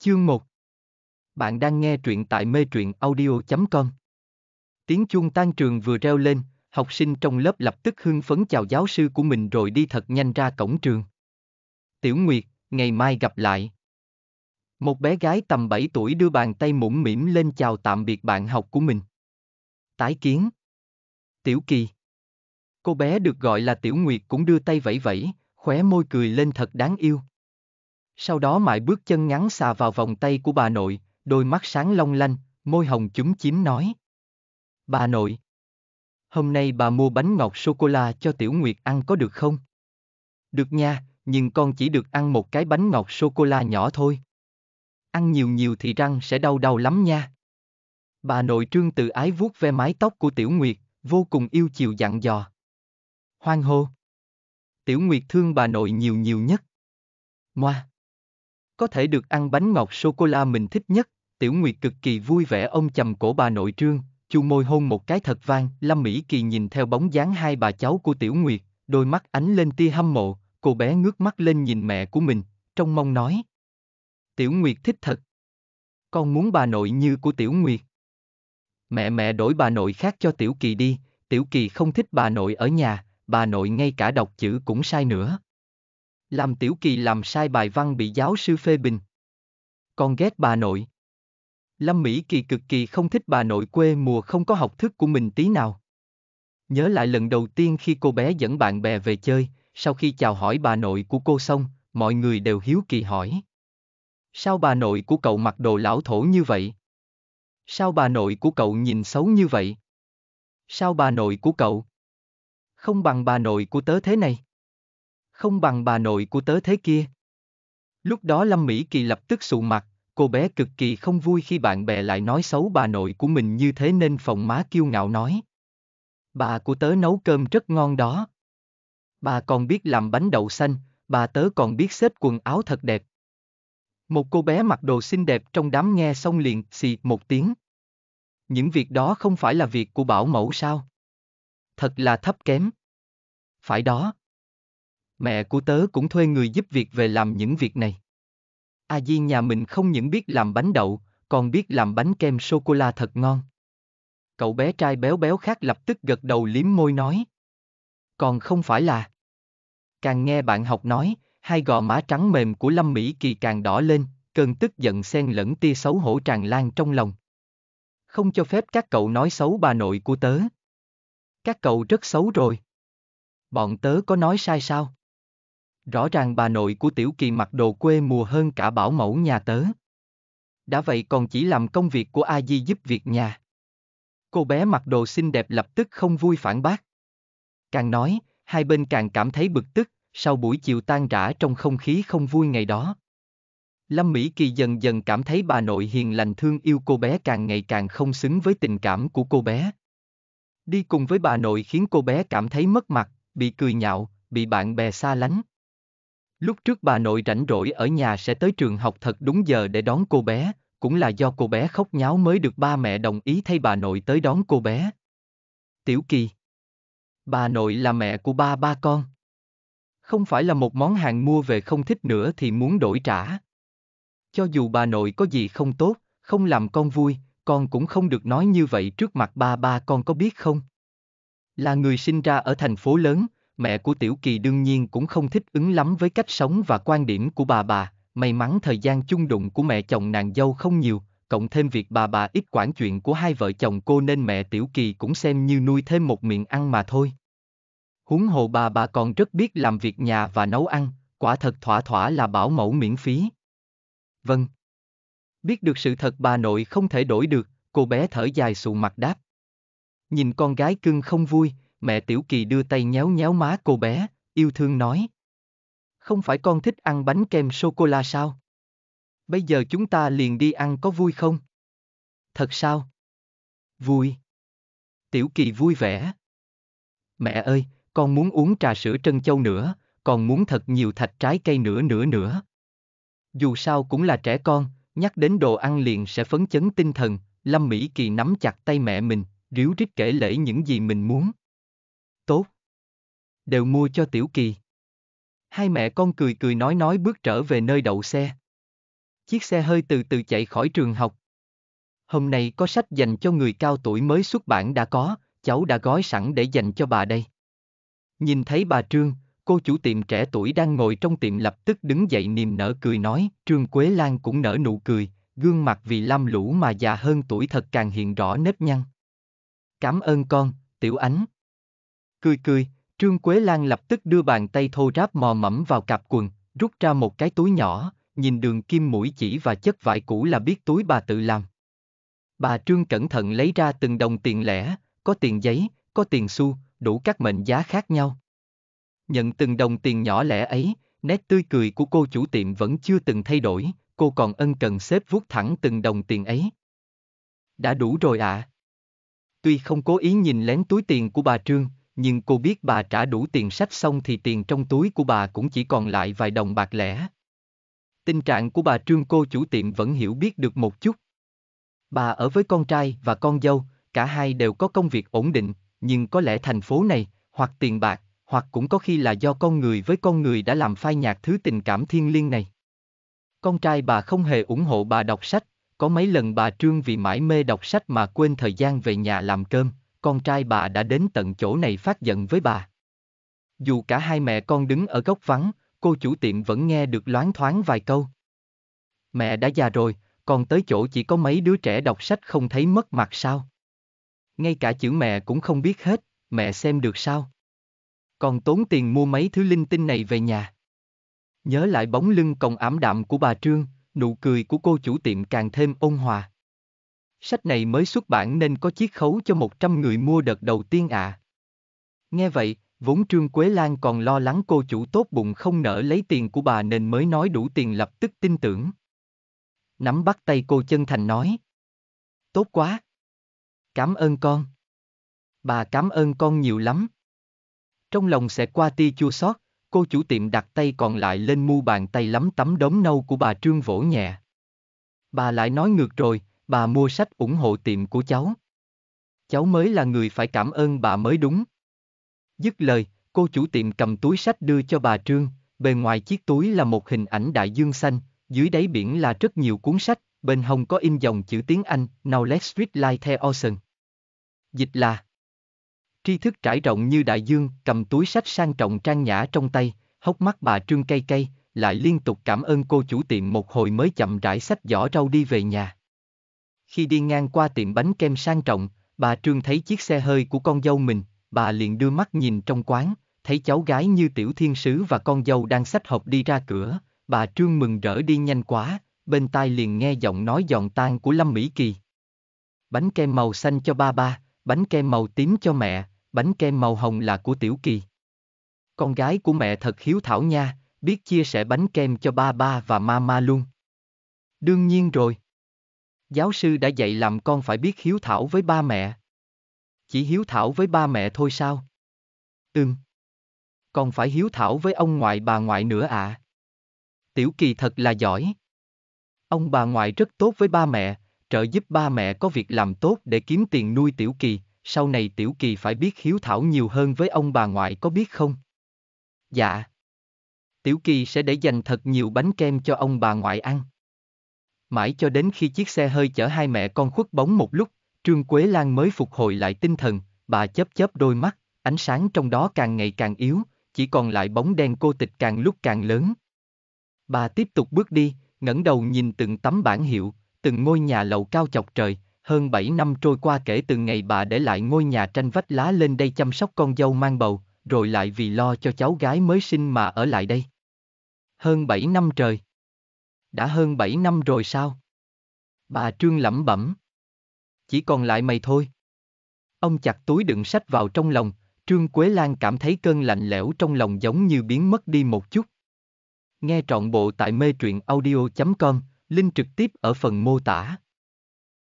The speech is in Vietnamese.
Chương 1 Bạn đang nghe truyện tại mê truyện audio.com Tiếng chuông tan trường vừa reo lên, học sinh trong lớp lập tức hưng phấn chào giáo sư của mình rồi đi thật nhanh ra cổng trường. Tiểu Nguyệt, ngày mai gặp lại. Một bé gái tầm 7 tuổi đưa bàn tay mũm mỉm lên chào tạm biệt bạn học của mình. Tái kiến. Tiểu Kỳ. Cô bé được gọi là Tiểu Nguyệt cũng đưa tay vẫy vẫy, khóe môi cười lên thật đáng yêu. Sau đó mãi bước chân ngắn xà vào vòng tay của bà nội, đôi mắt sáng long lanh, môi hồng chúm chím nói. Bà nội, hôm nay bà mua bánh ngọt sô-cô-la cho Tiểu Nguyệt ăn có được không? Được nha, nhưng con chỉ được ăn một cái bánh ngọt sô-cô-la nhỏ thôi. Ăn nhiều nhiều thì răng sẽ đau đau lắm nha. Bà nội trương tự ái vuốt ve mái tóc của Tiểu Nguyệt, vô cùng yêu chiều dặn dò. Hoang hô! Tiểu Nguyệt thương bà nội nhiều nhiều nhất. Moa! Có thể được ăn bánh ngọt sô-cô-la mình thích nhất, Tiểu Nguyệt cực kỳ vui vẻ ông chầm cổ bà nội trương, chu môi hôn một cái thật vang, Lâm Mỹ Kỳ nhìn theo bóng dáng hai bà cháu của Tiểu Nguyệt, đôi mắt ánh lên tia hâm mộ, cô bé ngước mắt lên nhìn mẹ của mình, trong mong nói. Tiểu Nguyệt thích thật. Con muốn bà nội như của Tiểu Nguyệt. Mẹ mẹ đổi bà nội khác cho Tiểu Kỳ đi, Tiểu Kỳ không thích bà nội ở nhà, bà nội ngay cả đọc chữ cũng sai nữa làm tiểu kỳ làm sai bài văn bị giáo sư phê bình. Con ghét bà nội. Lâm Mỹ Kỳ cực kỳ không thích bà nội quê mùa không có học thức của mình tí nào. Nhớ lại lần đầu tiên khi cô bé dẫn bạn bè về chơi, sau khi chào hỏi bà nội của cô xong, mọi người đều hiếu kỳ hỏi. Sao bà nội của cậu mặc đồ lão thổ như vậy? Sao bà nội của cậu nhìn xấu như vậy? Sao bà nội của cậu? Không bằng bà nội của tớ thế này không bằng bà nội của tớ thế kia. Lúc đó Lâm Mỹ Kỳ lập tức sụ mặt, cô bé cực kỳ không vui khi bạn bè lại nói xấu bà nội của mình như thế nên phòng má kiêu ngạo nói. Bà của tớ nấu cơm rất ngon đó. Bà còn biết làm bánh đậu xanh, bà tớ còn biết xếp quần áo thật đẹp. Một cô bé mặc đồ xinh đẹp trong đám nghe xong liền xì một tiếng. Những việc đó không phải là việc của bảo mẫu sao? Thật là thấp kém. Phải đó, Mẹ của tớ cũng thuê người giúp việc về làm những việc này. A Di nhà mình không những biết làm bánh đậu, còn biết làm bánh kem sô cô la thật ngon. Cậu bé trai béo béo khác lập tức gật đầu liếm môi nói. Còn không phải là. Càng nghe bạn học nói, hai gò má trắng mềm của Lâm Mỹ Kỳ càng đỏ lên, cơn tức giận xen lẫn tia xấu hổ tràn lan trong lòng. Không cho phép các cậu nói xấu bà nội của tớ. Các cậu rất xấu rồi. Bọn tớ có nói sai sao? Rõ ràng bà nội của Tiểu Kỳ mặc đồ quê mùa hơn cả bảo mẫu nhà tớ. Đã vậy còn chỉ làm công việc của A Di giúp việc nhà. Cô bé mặc đồ xinh đẹp lập tức không vui phản bác. Càng nói, hai bên càng cảm thấy bực tức, sau buổi chiều tan rã trong không khí không vui ngày đó. Lâm Mỹ Kỳ dần dần cảm thấy bà nội hiền lành thương yêu cô bé càng ngày càng không xứng với tình cảm của cô bé. Đi cùng với bà nội khiến cô bé cảm thấy mất mặt, bị cười nhạo, bị bạn bè xa lánh. Lúc trước bà nội rảnh rỗi ở nhà sẽ tới trường học thật đúng giờ để đón cô bé, cũng là do cô bé khóc nháo mới được ba mẹ đồng ý thay bà nội tới đón cô bé. Tiểu Kỳ Bà nội là mẹ của ba ba con. Không phải là một món hàng mua về không thích nữa thì muốn đổi trả. Cho dù bà nội có gì không tốt, không làm con vui, con cũng không được nói như vậy trước mặt ba ba con có biết không? Là người sinh ra ở thành phố lớn, Mẹ của Tiểu Kỳ đương nhiên cũng không thích ứng lắm với cách sống và quan điểm của bà bà, may mắn thời gian chung đụng của mẹ chồng nàng dâu không nhiều, cộng thêm việc bà bà ít quản chuyện của hai vợ chồng cô nên mẹ Tiểu Kỳ cũng xem như nuôi thêm một miệng ăn mà thôi. Huống hồ bà bà còn rất biết làm việc nhà và nấu ăn, quả thật thỏa thỏa là bảo mẫu miễn phí. Vâng. Biết được sự thật bà nội không thể đổi được, cô bé thở dài sụ mặt đáp. Nhìn con gái cưng không vui, mẹ Tiểu Kỳ đưa tay nhéo nhéo má cô bé, yêu thương nói. Không phải con thích ăn bánh kem sô-cô-la sao? Bây giờ chúng ta liền đi ăn có vui không? Thật sao? Vui. Tiểu Kỳ vui vẻ. Mẹ ơi, con muốn uống trà sữa trân châu nữa, còn muốn thật nhiều thạch trái cây nữa nữa nữa. Dù sao cũng là trẻ con, nhắc đến đồ ăn liền sẽ phấn chấn tinh thần, Lâm Mỹ Kỳ nắm chặt tay mẹ mình, ríu rít kể lễ những gì mình muốn tốt. Đều mua cho Tiểu Kỳ. Hai mẹ con cười cười nói nói bước trở về nơi đậu xe. Chiếc xe hơi từ từ chạy khỏi trường học. Hôm nay có sách dành cho người cao tuổi mới xuất bản đã có, cháu đã gói sẵn để dành cho bà đây. Nhìn thấy bà Trương, cô chủ tiệm trẻ tuổi đang ngồi trong tiệm lập tức đứng dậy niềm nở cười nói, Trương Quế Lan cũng nở nụ cười, gương mặt vì lam lũ mà già hơn tuổi thật càng hiện rõ nếp nhăn. Cảm ơn con, Tiểu Ánh. Cười cười, Trương Quế Lan lập tức đưa bàn tay thô ráp mò mẫm vào cặp quần, rút ra một cái túi nhỏ, nhìn đường kim mũi chỉ và chất vải cũ là biết túi bà tự làm. Bà Trương cẩn thận lấy ra từng đồng tiền lẻ, có tiền giấy, có tiền xu, đủ các mệnh giá khác nhau. Nhận từng đồng tiền nhỏ lẻ ấy, nét tươi cười của cô chủ tiệm vẫn chưa từng thay đổi, cô còn ân cần xếp vuốt thẳng từng đồng tiền ấy. Đã đủ rồi ạ. À. Tuy không cố ý nhìn lén túi tiền của bà Trương, nhưng cô biết bà trả đủ tiền sách xong thì tiền trong túi của bà cũng chỉ còn lại vài đồng bạc lẻ. Tình trạng của bà Trương cô chủ tiệm vẫn hiểu biết được một chút. Bà ở với con trai và con dâu, cả hai đều có công việc ổn định, nhưng có lẽ thành phố này, hoặc tiền bạc, hoặc cũng có khi là do con người với con người đã làm phai nhạt thứ tình cảm thiên liêng này. Con trai bà không hề ủng hộ bà đọc sách, có mấy lần bà Trương vì mãi mê đọc sách mà quên thời gian về nhà làm cơm, con trai bà đã đến tận chỗ này phát giận với bà. Dù cả hai mẹ con đứng ở góc vắng, cô chủ tiệm vẫn nghe được loáng thoáng vài câu. Mẹ đã già rồi, còn tới chỗ chỉ có mấy đứa trẻ đọc sách không thấy mất mặt sao? Ngay cả chữ mẹ cũng không biết hết, mẹ xem được sao? Còn tốn tiền mua mấy thứ linh tinh này về nhà. Nhớ lại bóng lưng còn ảm đạm của bà Trương, nụ cười của cô chủ tiệm càng thêm ôn hòa sách này mới xuất bản nên có chiết khấu cho 100 người mua đợt đầu tiên ạ. À. Nghe vậy, vốn Trương Quế Lan còn lo lắng cô chủ tốt bụng không nỡ lấy tiền của bà nên mới nói đủ tiền lập tức tin tưởng. Nắm bắt tay cô chân thành nói. Tốt quá. Cảm ơn con. Bà cảm ơn con nhiều lắm. Trong lòng sẽ qua ti chua xót, cô chủ tiệm đặt tay còn lại lên mu bàn tay lắm tấm đốm nâu của bà Trương vỗ nhẹ. Bà lại nói ngược rồi, Bà mua sách ủng hộ tiệm của cháu. Cháu mới là người phải cảm ơn bà mới đúng. Dứt lời, cô chủ tiệm cầm túi sách đưa cho bà Trương, bề ngoài chiếc túi là một hình ảnh đại dương xanh, dưới đáy biển là rất nhiều cuốn sách, bên hồng có in dòng chữ tiếng Anh, Now let's Street Light the ocean. Dịch là Tri thức trải rộng như đại dương, cầm túi sách sang trọng trang nhã trong tay, hốc mắt bà Trương cay cay, lại liên tục cảm ơn cô chủ tiệm một hồi mới chậm rãi sách giỏ rau đi về nhà. Khi đi ngang qua tiệm bánh kem sang trọng, bà Trương thấy chiếc xe hơi của con dâu mình, bà liền đưa mắt nhìn trong quán, thấy cháu gái như tiểu thiên sứ và con dâu đang xách hộp đi ra cửa, bà Trương mừng rỡ đi nhanh quá, bên tai liền nghe giọng nói giòn tan của Lâm Mỹ Kỳ. Bánh kem màu xanh cho ba ba, bánh kem màu tím cho mẹ, bánh kem màu hồng là của tiểu kỳ. Con gái của mẹ thật hiếu thảo nha, biết chia sẻ bánh kem cho ba ba và mama luôn. Đương nhiên rồi. Giáo sư đã dạy làm con phải biết hiếu thảo với ba mẹ. Chỉ hiếu thảo với ba mẹ thôi sao? Ừm. Con phải hiếu thảo với ông ngoại bà ngoại nữa ạ. À. Tiểu kỳ thật là giỏi. Ông bà ngoại rất tốt với ba mẹ, trợ giúp ba mẹ có việc làm tốt để kiếm tiền nuôi tiểu kỳ, sau này tiểu kỳ phải biết hiếu thảo nhiều hơn với ông bà ngoại có biết không? Dạ. Tiểu kỳ sẽ để dành thật nhiều bánh kem cho ông bà ngoại ăn. Mãi cho đến khi chiếc xe hơi chở hai mẹ con khuất bóng một lúc, Trương Quế Lan mới phục hồi lại tinh thần, bà chớp chớp đôi mắt, ánh sáng trong đó càng ngày càng yếu, chỉ còn lại bóng đen cô tịch càng lúc càng lớn. Bà tiếp tục bước đi, ngẩng đầu nhìn từng tấm bản hiệu, từng ngôi nhà lầu cao chọc trời, hơn 7 năm trôi qua kể từ ngày bà để lại ngôi nhà tranh vách lá lên đây chăm sóc con dâu mang bầu, rồi lại vì lo cho cháu gái mới sinh mà ở lại đây. Hơn 7 năm trời. Đã hơn 7 năm rồi sao? Bà Trương lẩm bẩm. Chỉ còn lại mày thôi. Ông chặt túi đựng sách vào trong lòng, Trương Quế Lan cảm thấy cơn lạnh lẽo trong lòng giống như biến mất đi một chút. Nghe trọn bộ tại mê truyện audio.com, link trực tiếp ở phần mô tả.